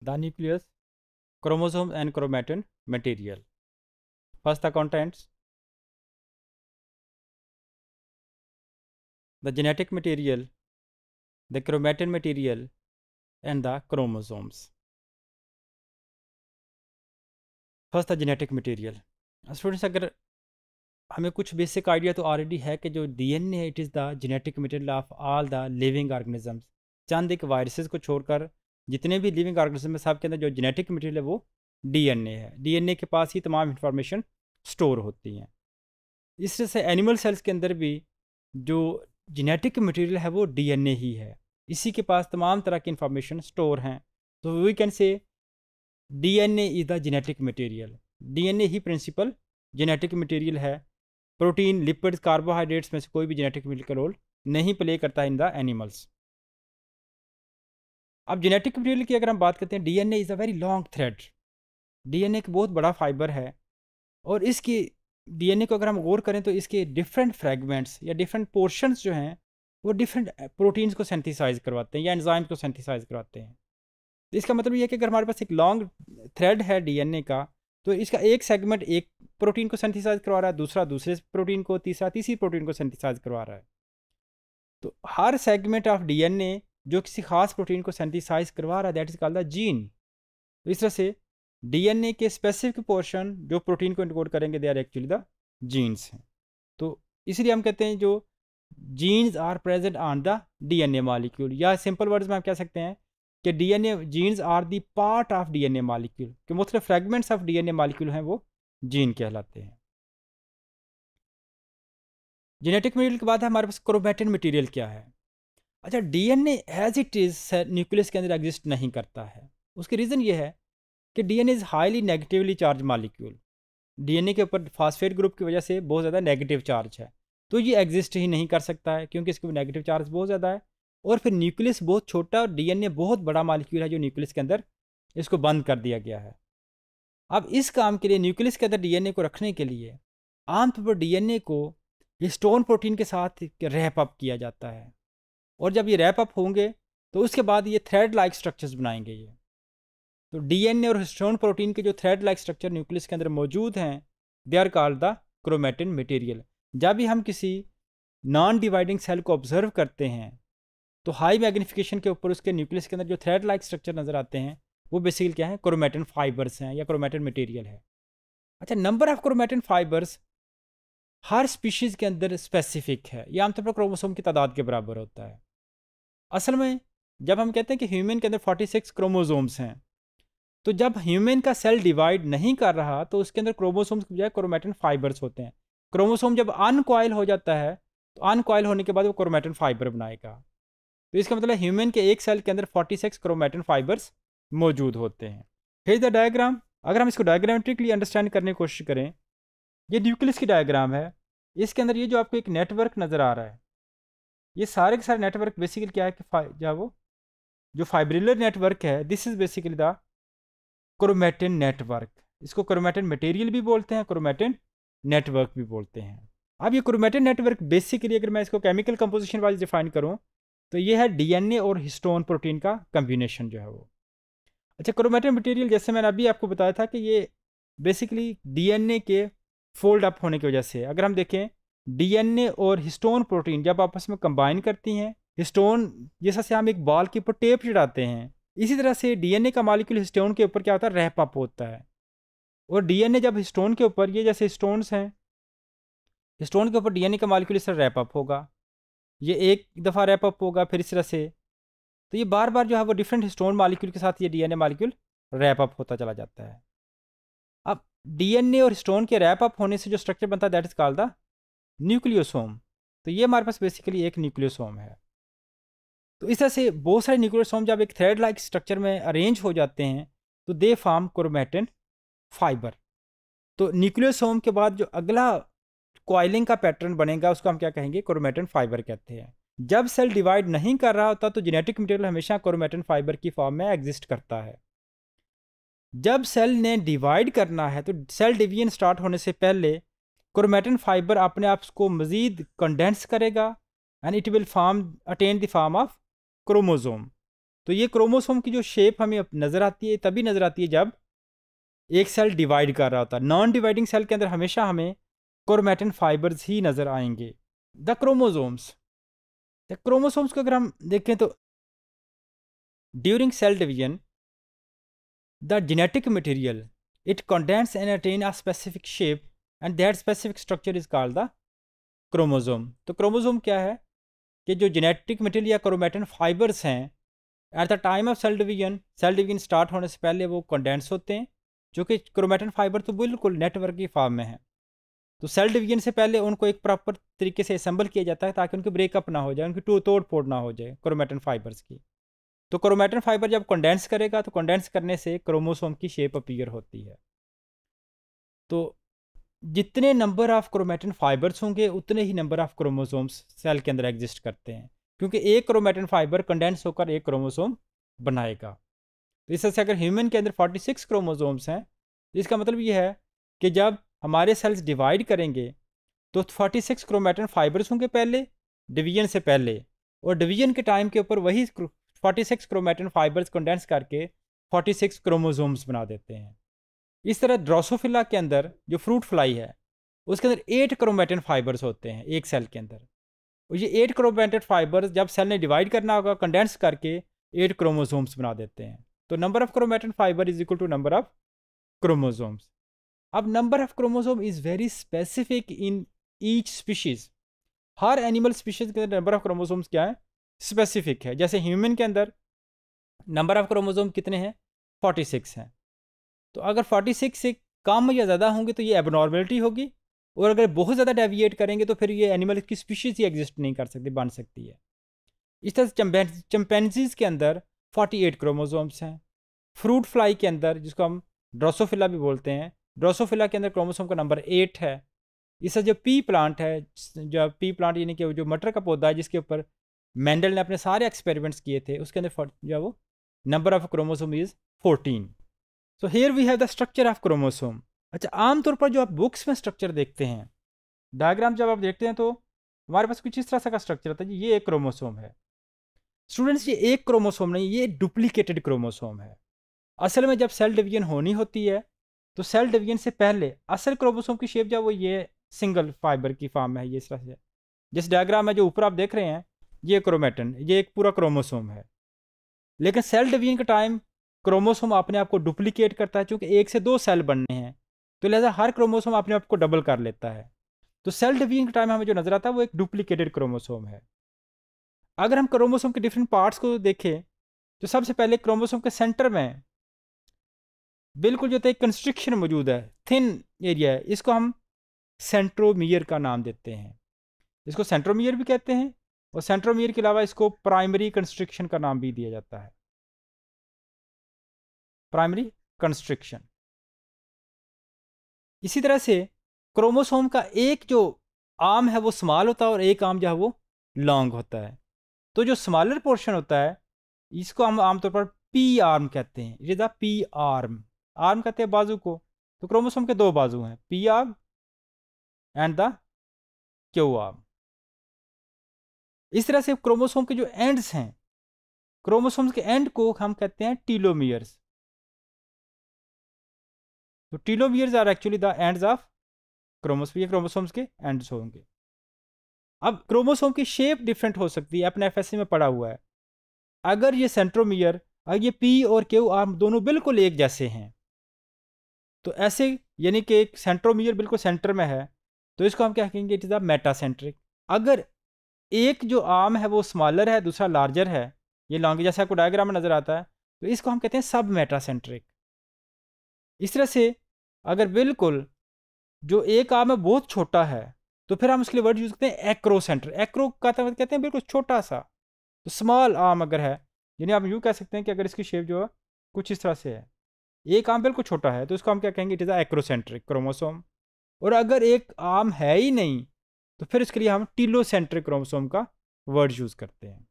the nucleus, chromosomes and chromatin material. First the contents. The genetic material, the chromatin material and the chromosomes. First था genetic material students अगर हमें कुछ basic idea तो already है कि जो DNA है it is the genetic material of all the living organisms चंद एक वायरसेस को छोड़कर जितने भी लिविंग ऑर्गेनिज्म है सबके अंदर जो जेनेटिक मटेरियल है वो डीएनए है डीएनए के पास ही तमाम इन्फॉर्मेशन स्टोर होती हैं इससे से एनिमल सेल्स के अंदर भी जो जेनेटिक मटेरियल है वो डीएनए ही है इसी के पास तमाम तरह की इन्फॉर्मेशन स्टोर हैं तो we can say DNA is the genetic material DNA ही प्रिंसिपल जेनेटिक मटेरियल है प्रोटीन लिपिड्स कार्बोहाइड्रेट्स में से कोई भी जेनेटिक मटेरियल का रोल नहीं प्ले करता है इन द एनिमल्स अब जेनेटिक मटेरियल की अगर हम बात करते हैं DNA is a very long thread DNA एक बहुत बड़ा फाइबर है और इसकी डीएनए को अगर हम गौर करें तो इसके डिफरेंट फ्रेगमेंट्स या डिफरेंट पोर्शंस जो हैं वो डिफरेंट प्रोटीन्स को सेंथिसाइज करवाते हैं या एंजाइम को सेंथिसाइज करवाते हैं इसका मतलब यह है कि अगर हमारे पास एक लॉन्ग थ्रेड है ए का तो इसका एक सेगमेंट एक प्रोटीन को सेंथिसाइज करवा रहा है दूसरा दूसरे प्रोटीन को तीसरा तीसरी प्रोटीन को सेंथिसाइज करवा रहा है तो हर सेगमेंट ऑफ डीएनए जो किसी खास प्रोटीन को सेंथिसाइज करवा रहा है that is called the gene तो इस तरह से डीएनए के स्पेसिफिक पोर्शन जो प्रोटीन को इनकोड करेंगे they are actually the genes हैं तो इसलिए हम कहते हैं जो genes are present on the DNA molecule या सिंपल वर्ड्स में हम कह सकते हैं कि DNA genes are the part of DNA molecule कि मुख्तलिफ फ्रेगमेंट्स ऑफ डीएनए मॉलिक्यूल हैं वो जीन कहलाते हैं जेनेटिक मटेरियल के बाद हमारे पास क्रोमेटिन मटेरियल क्या है अच्छा DNA as it is nucleus के अंदर एग्जिस्ट नहीं करता है उसकी रीज़न ये है कि DNA is highly negatively charge molecule DNA के ऊपर फास्फेट ग्रुप की वजह से बहुत ज़्यादा नेगेटिव चार्ज है तो ये एग्जिस्ट ही नहीं कर सकता है क्योंकि इसके नेगेटिव चार्ज बहुत ज़्यादा है और फिर न्यूक्लियस बहुत छोटा और डीएनए बहुत बड़ा मालिक्यूल है जो न्यूक्लियस के अंदर इसको बंद कर दिया गया है अब इस काम के लिए न्यूक्लियस के अंदर डीएनए को रखने के लिए आमतौर पर डीएनए को स्टोन प्रोटीन के साथ रैप अप किया जाता है और जब ये रैप अप होंगे तो उसके बाद ये थ्रेड लाइक स्ट्रक्चर्स बनाएंगे ये तो डीएनए और हिस्टोन प्रोटीन के जो थ्रेड लाइक स्ट्रक्चर न्यूक्लियस के अंदर मौजूद हैं they are called the chromatin material जब भी हम किसी नॉन डिवाइडिंग सेल को ऑब्जर्व करते हैं तो हाई मैग्निफिकेशन के ऊपर उसके न्यूक्लियस के अंदर जो थ्रेड लाइक स्ट्रक्चर नज़र आते हैं वो बेसिकली क्या है क्रोमेटिन फाइबर्स हैं या क्रोमेटिन मटेरियल है अच्छा नंबर ऑफ क्रोमेटिन फाइबर्स हर स्पीशीज़ के अंदर स्पेसिफिक है ये आमतौर पर क्रोमोसोम की तादाद के बराबर होता है असल में जब हम कहते हैं कि ह्यूमन के अंदर 46 क्रोमोजोम्स हैं तो जब ह्यूमन का सेल डिवाइड नहीं कर रहा तो उसके अंदर क्रोमोसोम्स की बजाय क्रोमेटिन फाइबर्स होते हैं क्रोमोसोम जब अनकॉयल हो जाता है तो अनकॉयल होने के बाद वो क्रोमेटिन फाइबर बनाएगा तो इसका मतलब ह्यूमन के एक सेल के अंदर 46 क्रोमेटिन फाइबर्स मौजूद होते हैं फिर द डायग्राम अगर हम इसको डायग्रामेटिकली अंडरस्टैंड करने की कोशिश करें ये न्यूक्लियस की डायग्राम है इसके अंदर ये जो आपको एक नेटवर्क नज़र आ रहा है ये सारे के सारे नेटवर्क बेसिकली क्या है कि जो वो जो फाइब्रिलर नेटवर्क है this is basically the chromatin network इसको क्रोमेटिन मटेरियल भी बोलते हैं क्रोमेटिन नेटवर्क भी बोलते हैं अब ये क्रोमेटिन नेटवर्क बेसिकली अगर मैं इसको केमिकल कंपोजिशन वाइज डिफाइन करूँ तो ये है डीएनए और हिस्टोन प्रोटीन का कम्बिनेशन जो है वो अच्छा क्रोमेटिन मटेरियल जैसे मैंने अभी आपको बताया था कि ये बेसिकली ए के फोल्ड अप होने की वजह से अगर हम देखें डीएनए और हिस्टोन प्रोटीन जब आपस में कंबाइन करती हैं हिस्टोन जैसा से हम एक बाल के ऊपर टेप चढ़ाते हैं इसी तरह से डीएनए का मालिक्यूल हिस्टोन के ऊपर क्या होता है अप होता है और डीएनए जब हिस्टोन के ऊपर ये जैसे हिस्टोन्स हैं हिस्टोन के ऊपर डीएनए का मालिक्यूल इस तरह अप होगा ये एक दफ़ा अप होगा फिर इस तरह से तो ये बार बार जो है वो डिफरेंट हिस्टोन मालिक्यूल के साथ ये डीएनए मालिक्यूल रैपअप होता चला जाता है अब डीएनए और हिस्टोन के रैपअप होने से जो स्ट्रक्चर बनता है that is called the nucleosome तो ये हमारे पास बेसिकली एक न्यूक्लियोसोम है तो इस तरह से बहुत सारे न्यूक्लियोसोम जब एक थ्रेड लाइक स्ट्रक्चर में अरेंज हो जाते हैं तो दे फार्म क्रोमेटिन फाइबर तो न्यूक्लियोसोम के बाद जो अगला कॉइलिंग का पैटर्न बनेगा उसको हम क्या कहेंगे क्रोमेटिन फाइबर कहते हैं जब सेल डिवाइड नहीं कर रहा होता तो जेनेटिक मटेरियल हमेशा क्रोमेटिन फाइबर की फॉर्म में एग्जिस्ट करता है जब सेल ने डिवाइड करना है तो सेल डिवीजन स्टार्ट होने से पहले क्रोमेटिन फाइबर अपने आप को मज़ीद कंडेंस करेगा and it will form attain the form of chromosome तो ये क्रोमोसोम की जो शेप हमें नज़र आती है तभी नज़र आती है जब एक सेल डिवाइड कर रहा होता है नॉन डिवाइडिंग सेल के अंदर हमेशा हमें क्रोमेटिन फाइबर्स ही नज़र आएंगे द क्रोमोजोम्स द क्रोमोसोम्स को अगर हम देखें तो during cell division the genetic material it condense and attain a specific shape and that specific structure is called the chromosome तो क्रोमोजोम क्या है कि जो जेनेटिक मटेरियल या क्रोमेटिन फाइबर्स हैं at the time of cell division cell division start होने से पहले वो कंडेंस होते हैं जो कि क्रोमेटिन फाइबर तो बिल्कुल नेटवर्क की फॉर्म में है तो सेल डिवीजन से पहले उनको एक प्रॉपर तरीके से असम्बल किया जाता है ताकि उनकी ब्रेकअप ना हो जाए उनकी टू तोड़ फोड़ ना हो जाए क्रोमेटन फाइबर्स की तो क्रोमेटन फाइबर जब कंडेंस करेगा तो कंडेंस करने से क्रोमोसोम की शेप अपीयर होती है तो जितने नंबर ऑफ क्रोमेटिन फाइबर्स होंगे उतने ही नंबर ऑफ क्रोमोसोम्स सेल के अंदर एग्जिस्ट करते हैं क्योंकि एक क्रोमेटिन फाइबर कंडेंस होकर एक क्रोमोसोम बनाएगा तो इस तरह से अगर ह्यूमन के अंदर 46 क्रोमोसोम्स हैं तो इसका मतलब यह है कि जब हमारे सेल्स डिवाइड करेंगे तो 46 क्रोमेटिन फाइबर्स होंगे पहले डिवीजन से पहले और डिवीजन के टाइम के ऊपर वही 46 क्रोमेटिन फाइबर्स कंडेंस करके 46 क्रोमोजोम्स बना देते हैं इस तरह ड्रोसोफिला के अंदर जो फ्रूट फ्लाई है उसके अंदर एट क्रोमेटिन फाइबर्स होते हैं एक सेल के अंदर और ये एट क्रोमेटिन फाइबर्स जब सेल ने डिवाइड करना होगा कंडेंस करके एट क्रोमोजोम्स बना देते हैं तो number of chromatin fibre is equal to number of chromosomes अब number of chromosome is very specific in each species हर एनिमल स्पीशीज़ के अंदर नंबर ऑफ क्रोमोजोम्स क्या है स्पेसिफिक है जैसे ह्यूमन के अंदर नंबर ऑफ क्रोमोजोम कितने हैं फोर्टी सिक्स हैं तो अगर 46 से कम या ज़्यादा होंगे तो ये एबनॉर्मलिटी होगी और अगर बहुत ज़्यादा डेविएट करेंगे तो फिर ये एनिमल की स्पीशीज़ ही एग्जिस्ट नहीं कर सकती बन सकती है इस तरह से चंपेंजीज़ के अंदर 48 एट क्रोमोजोम्स हैं फ्रूट फ्लाई के अंदर जिसको हम ड्रोसोफिला भी बोलते हैं ड्रोसोफिला के अंदर क्रोमोसोम का नंबर एट है इस जो पी प्लांट है जो पी प्लांट यानी कि जो मटर का पौधा है जिसके ऊपर मैंडल ने अपने सारे एक्सपेरिमेंट्स किए थे उसके अंदर जो है वो number of chromosome is fourteen so here we have the structure of chromosome अच्छा आमतौर पर जो आप बुक्स में स्ट्रक्चर देखते हैं डायग्राम जब आप देखते हैं तो हमारे पास कुछ इस तरह का स्ट्रक्चर होता है जी ये एक क्रोमोसोम है स्टूडेंट्स ये एक क्रोमोसोम नहीं ये डुप्लीकेटेड क्रोमोसोम है असल में जब सेल डिवीजन होनी होती है तो सेल डिवीजन से पहले असल क्रोमोसोम की शेप जो वो ये सिंगल फाइबर की फॉर्म में है ये इस तरह से जिस डायग्राम में जो ऊपर आप देख रहे हैं ये क्रोमेटन ये एक पूरा क्रोमोसोम है लेकिन सेल डिवीजन का टाइम क्रोमोसोम अपने आप को डुप्लीकेट करता है क्योंकि एक से दो सेल बनने हैं तो लिहाजा हर क्रोमोसोम अपने आप को डबल कर लेता है तो सेल डिवीजन के टाइम हमें जो नज़र आता है वो एक डुप्लीकेटेड क्रोमोसोम है अगर हम क्रोमोसोम के डिफरेंट पार्ट्स को देखें तो सबसे पहले क्रोमोसोम के सेंटर में बिल्कुल जो एक कंस्ट्रिक्शन मौजूद है थिन एरिया है इसको हम सेंट्रोमियर का नाम देते हैं इसको सेंट्रोमियर भी कहते हैं और सेंट्रोमियर के अलावा इसको प्राइमरी कंस्ट्रिक्शन का नाम भी दिया जाता है प्राइमरी कंस्ट्रिक्शन इसी तरह से क्रोमोसोम का एक जो आम है वो स्मॉल होता है और एक आम जो है वो लॉन्ग होता है तो जो स्मॉलर पोर्शन होता है इसको हम आमतौर पर पी आर्म कहते हैं it is the P arm arm कहते हैं बाजू को तो क्रोमोसोम के दो बाजू हैं P arm and the Q arm इस तरह से क्रोमोसोम के जो एंड्स हैं क्रोमोसोम्स के एंड को हम कहते हैं टीलोमियर्स तो telomeres are actually the ends of chromosomes ये क्रोमोसोम्स के एंड्स होंगे अब क्रोमोसोम की शेप डिफरेंट हो सकती है अपने एफ में पड़ा हुआ है अगर ये सेंट्रोमियर अगर ये पी और क्यू आर्म दोनों बिल्कुल एक जैसे हैं तो ऐसे यानी कि एक सेंट्रोमियर बिल्कुल सेंटर में है तो इसको हम क्या कहेंगे इट इज़ द मेटासेंट्रिक अगर एक जो आर्म है वो स्मॉलर है दूसरा लार्जर है ये लॉन्ग जैसे आपको डायग्राम में नज़र आता है तो इसको हम कहते हैं सब मेटासेंट्रिक इस तरह से अगर बिल्कुल जो एक आम है बहुत छोटा है तो फिर हम उसके लिए वर्ड यूज़ करते हैं एक्रो सेंटर एक्रो का मतलब कहते हैं बिल्कुल छोटा सा तो स्मॉल आम अगर है यानी आप यूँ कह सकते हैं कि अगर इसकी शेप जो है कुछ इस तरह से है एक आम बिल्कुल छोटा है तो उसको हम क्या कहेंगे it is a acrocentric chromosome और अगर एक आम है ही नहीं तो फिर इसके लिए हम टीलोसेंट्रिक क्रोमोसोम का वर्ड यूज़ करते हैं